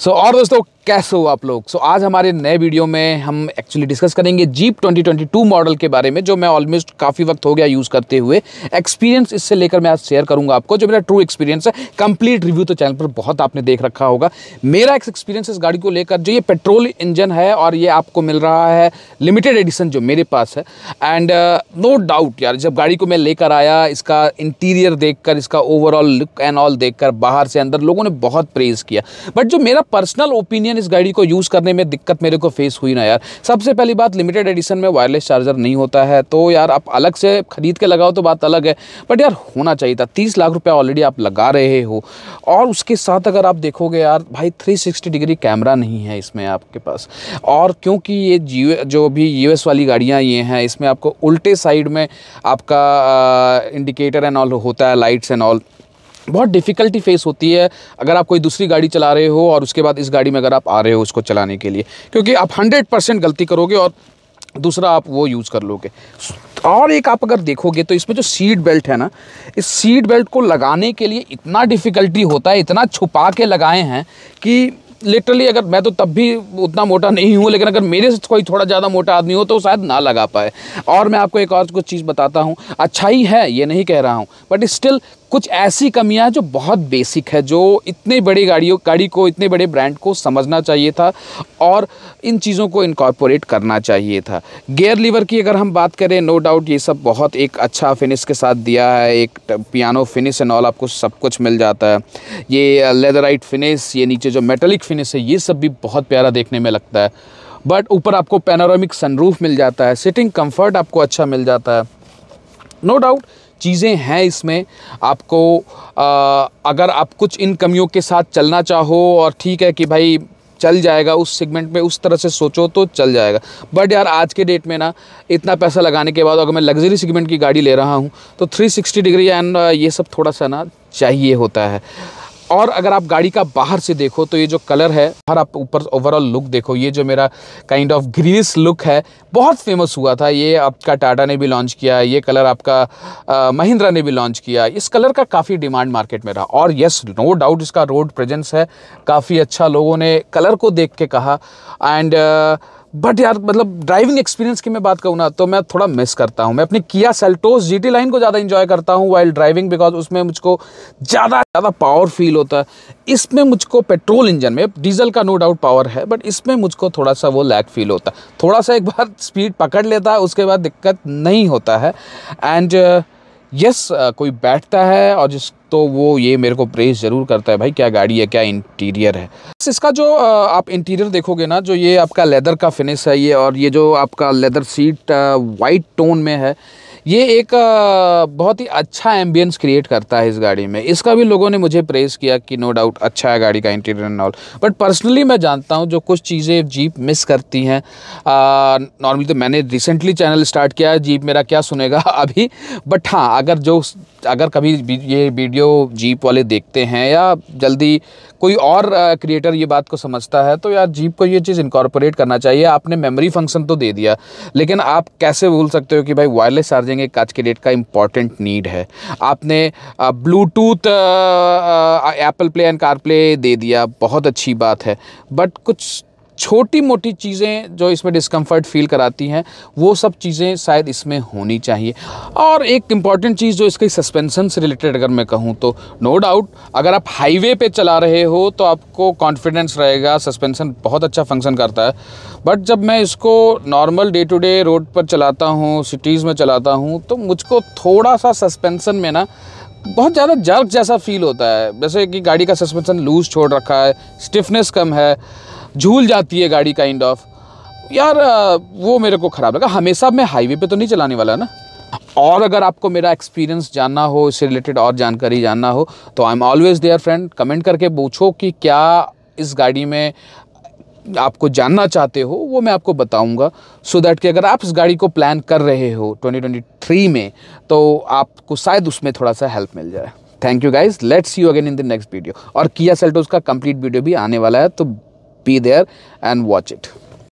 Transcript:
सो so, और दोस्तों कैसे हो आप लोग सो so, आज हमारे नए वीडियो में हम एक्चुअली डिस्कस करेंगे जीप 2022 मॉडल के बारे में जो मैं ऑलमोस्ट काफ़ी वक्त हो गया यूज़ करते हुए एक्सपीरियंस इससे लेकर मैं आज शेयर करूंगा आपको जो मेरा ट्रू एक्सपीरियंस है कंप्लीट रिव्यू तो चैनल पर बहुत आपने देख रखा होगा मेरा एक एक्सपीरियंस इस गाड़ी को लेकर जो ये पेट्रोल इंजन है और ये आपको मिल रहा है लिमिटेड एडिशन जो मेरे पास है एंड नो डाउट यार जब गाड़ी को मैं लेकर आया इसका इंटीरियर देख इसका ओवरऑल लुक एंड ऑल देख बाहर से अंदर लोगों ने बहुत प्रेज़ किया बट जो मेरा पर्सनल ओपिनियन इस गाड़ी को यूज़ करने में दिक्कत मेरे को फेस हुई ना यार सबसे पहली बात लिमिटेड एडिशन में वायरलेस चार्जर नहीं होता है तो यार आप अलग से ख़रीद के लगाओ तो बात अलग है बट यार होना चाहिए था तीस लाख रुपया ऑलरेडी आप लगा रहे हो और उसके साथ अगर आप देखोगे यार भाई थ्री डिग्री कैमरा नहीं है इसमें आपके पास और क्योंकि ये जी जो भी यू वाली गाड़ियाँ ये हैं इसमें आपको उल्टे साइड में आपका इंडिकेटर एंड ऑल होता है लाइट्स एंड ऑल बहुत डिफ़िकल्टी फेस होती है अगर आप कोई दूसरी गाड़ी चला रहे हो और उसके बाद इस गाड़ी में अगर आप आ रहे हो उसको चलाने के लिए क्योंकि आप हंड्रेड परसेंट गलती करोगे और दूसरा आप वो यूज़ कर लोगे और एक आप अगर देखोगे तो इसमें जो सीट बेल्ट है ना इस सीट बेल्ट को लगाने के लिए इतना डिफ़िकल्टी होता है इतना छुपा के लगाए हैं कि लिटरली अगर मैं तो तब भी उतना मोटा नहीं हूँ लेकिन अगर मेरे से कोई थोड़ा ज़्यादा मोटा आदमी हो तो शायद ना लगा पाए और मैं आपको एक और कुछ चीज़ बताता हूँ अच्छा ही है ये नहीं कह रहा हूँ बट स्टिल कुछ ऐसी कमियां जो बहुत बेसिक है जो इतने बड़ी गाड़ियों गाड़ी को इतने बड़े ब्रांड को समझना चाहिए था और इन चीज़ों को इनकॉर्पोरेट करना चाहिए था गेयर लीवर की अगर हम बात करें नो डाउट ये सब बहुत एक अच्छा फिनिश के साथ दिया है एक पियानो फिनिश एंड ऑल आपको सब कुछ मिल जाता है ये लेदराइट uh, फिनिश ये नीचे जो मेटलिक फिनिश है ये सब भी बहुत प्यारा देखने में लगता है बट ऊपर आपको पैनोरामिक सनरूफ मिल जाता है सिटिंग कम्फर्ट आपको अच्छा मिल जाता है नो no डाउट चीज़ें हैं इसमें आपको आ, अगर आप कुछ इन कमियों के साथ चलना चाहो और ठीक है कि भाई चल जाएगा उस सेगमेंट में उस तरह से सोचो तो चल जाएगा बट यार आज के डेट में ना इतना पैसा लगाने के बाद अगर मैं लग्जरी सेगमेंट की गाड़ी ले रहा हूँ तो 360 डिग्री एंड ये सब थोड़ा सा ना चाहिए होता है और अगर आप गाड़ी का बाहर से देखो तो ये जो कलर है हर आप ऊपर ओवरऑल लुक देखो ये जो मेरा काइंड ऑफ ग्रीस लुक है बहुत फेमस हुआ था ये आपका टाटा ने भी लॉन्च किया ये कलर आपका महिंद्रा ने भी लॉन्च किया इस कलर का काफ़ी डिमांड मार्केट में रहा और येस नो डाउट इसका रोड प्रेजेंस है काफ़ी अच्छा लोगों ने कलर को देख के कहा एंड uh, बट यार मतलब ड्राइविंग एक्सपीरियंस की मैं बात करूँ ना तो मैं थोड़ा मिस करता हूँ मैं अपनी Kia Seltos G T line को ज़्यादा इंजॉय करता हूँ वाइल्ड ड्राइविंग बिकॉज उसमें मुझको ज़्यादा ज़्यादा पावर फील होता है इसमें मुझको पेट्रोल इंजन में डीजल का नो डाउट पावर है बट इसमें मुझको थोड़ा सा वो लैक फील होता है थोड़ा सा एक बार स्पीड पकड़ लेता है उसके बाद दिक्कत नहीं होता है and yes uh, yes, uh, कोई बैठता है और जिस तो वो ये मेरे को प्रेस ज़रूर करता है भाई क्या गाड़ी है क्या इंटीरियर है इसका जो आप इंटीरियर देखोगे ना जो ये आपका लेदर का फिनिश है ये और ये जो आपका लेदर सीट वाइट टोन में है ये एक बहुत ही अच्छा एम्बियंस क्रिएट करता है इस गाड़ी में इसका भी लोगों ने मुझे प्रेस किया कि नो डाउट अच्छा है गाड़ी का interior and all but personally मैं जानता हूँ जो कुछ चीज़ें जीप मिस करती हैं नॉर्मली तो मैंने रिसेंटली चैनल स्टार्ट किया है जीप मेरा क्या सुनेगा अभी बट हाँ अगर जो अगर कभी ये वीडियो जीप वाले देखते हैं या जल्दी कोई और क्रिएटर ये बात को समझता है तो यार जीप को ये चीज़ इनकॉर्पोरेट करना चाहिए आपने मेमोरी फंक्शन तो दे दिया लेकिन आप कैसे भूल सकते हो कि भाई वायरलेस चार्जिंग एक आज के डेट का इंपॉर्टेंट नीड है आपने Bluetooth Apple play and car play दे दिया बहुत अच्छी बात है बट कुछ छोटी मोटी चीज़ें जो इसमें डिस्कम्फर्ट फील कराती हैं वो सब चीज़ें शायद इसमें होनी चाहिए और एक इम्पॉर्टेंट चीज़ जो इसकी सस्पेंसन से रिलेटेड अगर मैं कहूँ तो नो डाउट अगर आप हाईवे पे चला रहे हो तो आपको कॉन्फिडेंस रहेगा सस्पेंसन बहुत अच्छा फंक्शन करता है बट जब मैं इसको normal day to day road पर चलाता हूँ सिटीज़ में चलाता हूँ तो मुझको थोड़ा सा सस्पेंसन में ना बहुत ज़्यादा जर्क जैसा फील होता है जैसे कि गाड़ी का सस्पेंशन लूज छोड़ रखा है स्टिफनेस कम है झूल जाती है गाड़ी काइंड ऑफ यार वो मेरे को ख़राब लगा हमेशा मैं हाईवे पे तो नहीं चलाने वाला ना और अगर आपको मेरा एक्सपीरियंस जानना हो इससे रिलेटेड और जानकारी जानना हो तो I am always there friend comment करके पूछो कि क्या इस गाड़ी में आपको जानना चाहते हो वो मैं आपको बताऊंगा सो so दैट कि अगर आप इस गाड़ी को प्लान कर रहे हो 2023 में तो आपको शायद उसमें थोड़ा सा हेल्प मिल जाए thank you guys let's you again in the next video और किया सेल्टोज का कंप्लीट वीडियो भी आने वाला है तो be there and watch it